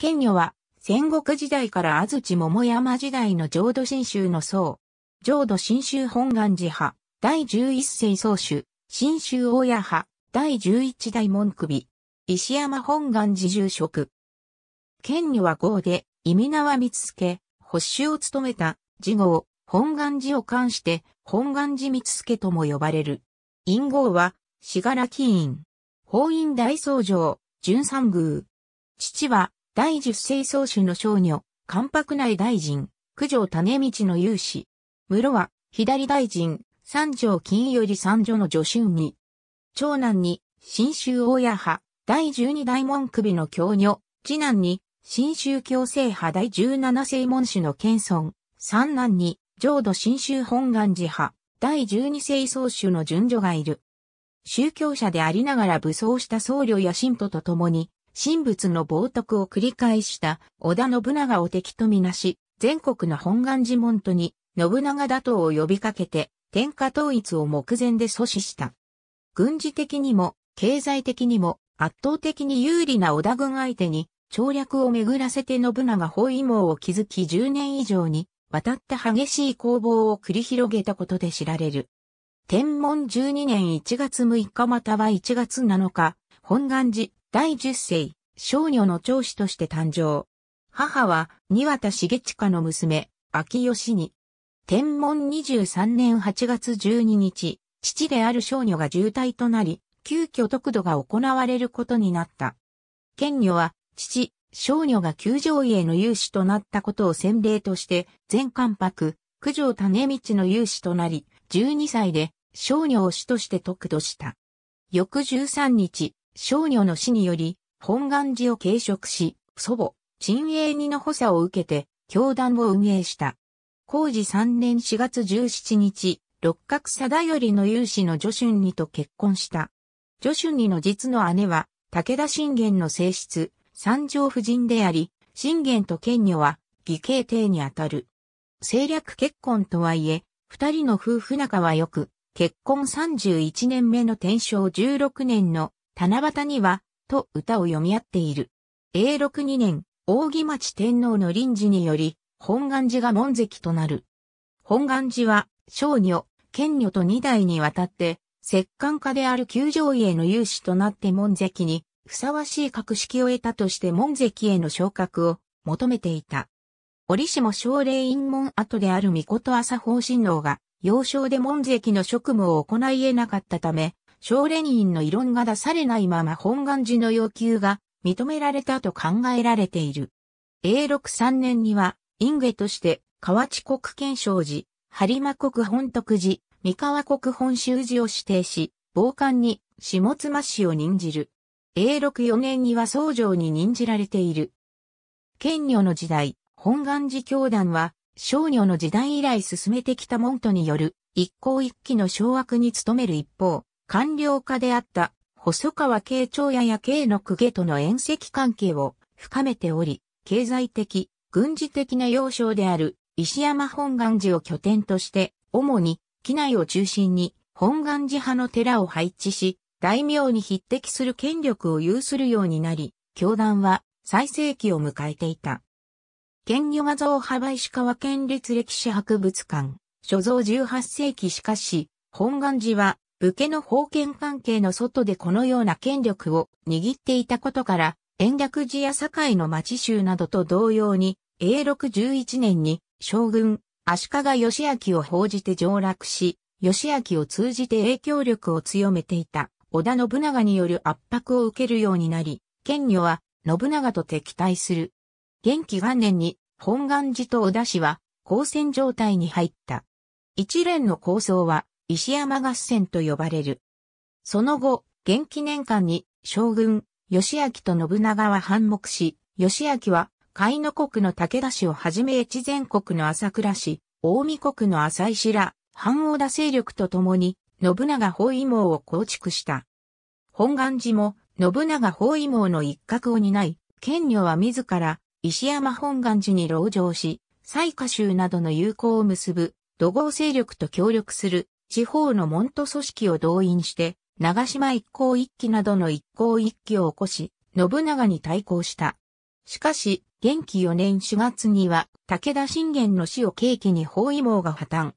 県女は、戦国時代から安土桃山時代の浄土真宗の僧。浄土真宗本願寺派、第十一世宗主、真宗大谷派、第十一代門首。石山本願寺住職。県女は号で、意味は見助、保守を務めた、次号、本願寺を冠して、本願寺見助とも呼ばれる。陰号は、死柄木院。法院大僧正、純三宮。父は、第十世宗主の少女、関白内大臣、九条種道の勇士。室は、左大臣、三条金より三女の女春に。長男に、新州大谷派、第十二大門首の教女、次男に、新州強制派第十七世門主の謙遜、三男に、浄土新州本願寺派、第十二世宗主の順序がいる。宗教者でありながら武装した僧侶や信徒と共に、神仏の冒涜を繰り返した織田信長を敵とみなし、全国の本願寺門徒に信長打倒を呼びかけて天下統一を目前で阻止した。軍事的にも経済的にも圧倒的に有利な織田軍相手に調略を巡らせて信長包囲網を築き10年以上に渡って激しい攻防を繰り広げたことで知られる。天文12年1月6日または1月7日、本願寺第十世、少女の長子として誕生。母は、庭田茂近の娘、秋吉に。天文23年8月12日、父である少女が重体となり、急遽得度が行われることになった。賢女は、父、少女が球場への有志となったことを先例として、全関白、九条種道の有志となり、12歳で少女を死として得度した。翌13日、少女の死により、本願寺を継承し、祖母、陳英二の補佐を受けて、教団を運営した。工事3年4月17日、六角貞頼の勇士の女春二と結婚した。女春二の実の姉は、武田信玄の正室、三条夫人であり、信玄と賢女は、義兄弟にあたる。政略結婚とはいえ、二人の夫婦仲は良く、結婚31年目の天正16年の七夕には、と歌を読み合っている。永禄2年、扇町天皇の臨時により、本願寺が門跡となる。本願寺は、少女、賢女と二代にわたって、摂関家である九条家の有志となって門跡に、ふさわしい格式を得たとして門跡への昇格を求めていた。折しも奨励院門跡である御事朝法親王が、幼少で門跡の職務を行い得なかったため、少レニの異論が出されないまま本願寺の要求が認められたと考えられている。永禄3年には、イ下として、河内国憲章寺、播磨国本徳寺、三河国本州寺を指定し、傍観に下妻氏を任じる。永禄4年には僧正に任じられている。賢女の時代、本願寺教団は、少女の時代以来進めてきた門徒による一向一揆の掌握に努める一方、官僚家であった細川慶長屋や慶の公家との縁石関係を深めており、経済的、軍事的な要衝である石山本願寺を拠点として、主に機内を中心に本願寺派の寺を配置し、大名に匹敵する権力を有するようになり、教団は最盛期を迎えていた。県魚画像派石川県立歴史博物館、所蔵18世紀しかし、本願寺は武家の封建関係の外でこのような権力を握っていたことから、延暦寺や堺の町州などと同様に、永禄11年に将軍、足利義明を報じて上落し、義明を通じて影響力を強めていた織田信長による圧迫を受けるようになり、権女は信長と敵対する。元気元年に本願寺と織田氏は交戦状態に入った。一連の構想は石山合戦と呼ばれる。その後、元気年間に将軍、義明と信長は反目し、義明は甲斐の国の武田氏をはじめ越前国の朝倉氏、大見国の浅井氏ら、反王田勢力と共に、信長包囲網を構築した。本願寺も、信長包囲網の一角を担い、賢女は自ら、石山本願寺に籠城し、西下州などの友好を結ぶ、土豪勢力と協力する地方の門徒組織を動員して、長島一向一揆などの一向一揆を起こし、信長に対抗した。しかし、元気4年4月には、武田信玄の死を契機に包囲網が破綻。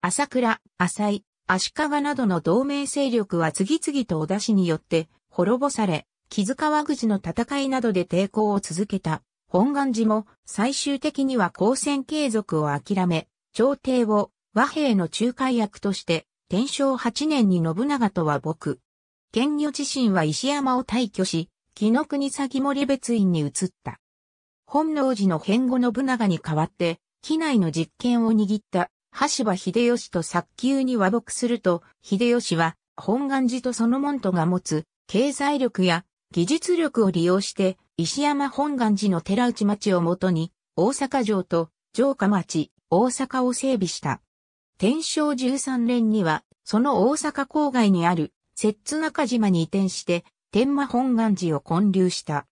朝倉、浅井、足利などの同盟勢力は次々と織田氏によって滅ぼされ、木津川口の戦いなどで抵抗を続けた。本願寺も最終的には交戦継続を諦め、朝廷を和平の仲介役として、天正8年に信長とは僕。剣女自身は石山を退去し、木の国鷺森別院に移った。本能寺の変後信長に代わって、機内の実権を握った橋場秀吉と早急に和睦すると、秀吉は本願寺とその門徒が持つ経済力や技術力を利用して石山本願寺の寺内町をもとに大阪城と城下町大阪を整備した。天正13年には、その大阪郊外にある、摂津中島に移転して、天馬本願寺を建立した。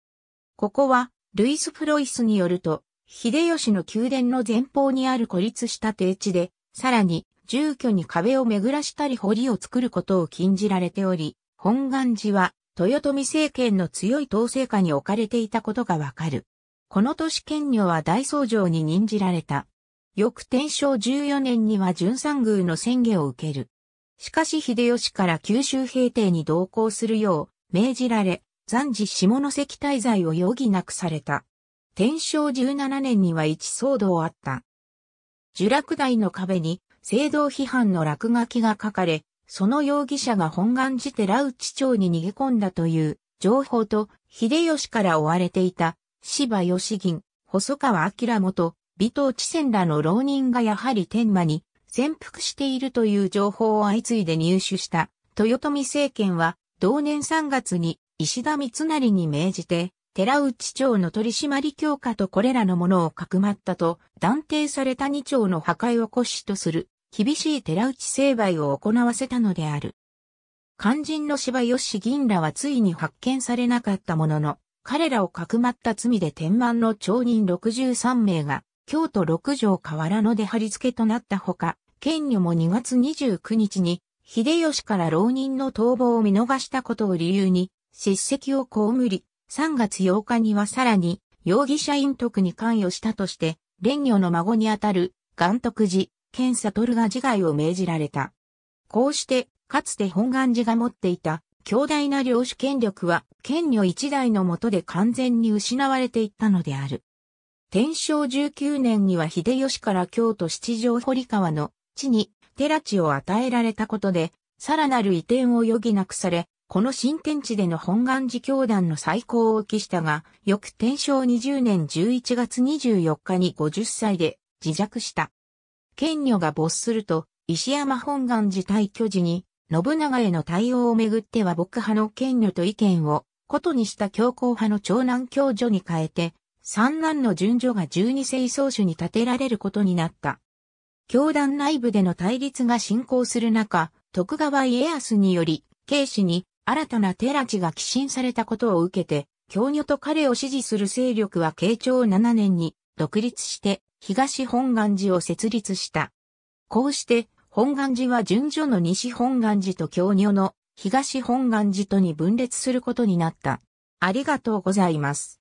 ここは、ルイス・フロイスによると、秀吉の宮殿の前方にある孤立した低地で、さらに、住居に壁を巡らしたり堀を作ることを禁じられており、本願寺は、豊臣政権の強い統制下に置かれていたことがわかる。この都市権女は大僧城に任じられた。翌天正14年には純三宮の宣言を受ける。しかし秀吉から九州平定に同行するよう命じられ、暫時下関滞在を余儀なくされた。天正17年には一騒動あった。呪落台の壁に、聖堂批判の落書きが書かれ、その容疑者が本願寺寺内町に逃げ込んだという情報と、秀吉から追われていた、芝義銀、細川明元、尾藤知仙らの浪人がやはり天馬に潜伏しているという情報を相次いで入手した豊臣政権は同年3月に石田三成に命じて寺内町の取締強化とこれらのものをかくまったと断定された二町の破壊を骨子とする厳しい寺内成敗を行わせたのである。肝心の芝吉銀らはついに発見されなかったものの、彼らをかくまった罪で天満の町人63名が京都六条河原の出張り付けとなったほか、県女も2月29日に、秀吉から浪人の逃亡を見逃したことを理由に、叱責を被り、3月8日にはさらに、容疑者隠匿に関与したとして、蓮女の孫にあたる、元徳寺、健悟が自害を命じられた。こうして、かつて本願寺が持っていた、強大な領主権力は、県女一代のもとで完全に失われていったのである。天正19年には秀吉から京都七条堀川の地に寺地を与えられたことで、さらなる移転を余儀なくされ、この新天地での本願寺教団の再興を期したが、翌天正20年11月24日に50歳で自弱した。権女が没すると、石山本願寺退去時に、信長への対応をめぐっては僕派の権女と意見を、ことにした強硬派の長男教女に変えて、三男の順序が12世宗主に立てられることになった。教団内部での対立が進行する中、徳川家康により、慶氏に新たな寺地が寄進されたことを受けて、教女と彼を支持する勢力は慶長7年に独立して東本願寺を設立した。こうして、本願寺は順序の西本願寺と教女の東本願寺とに分裂することになった。ありがとうございます。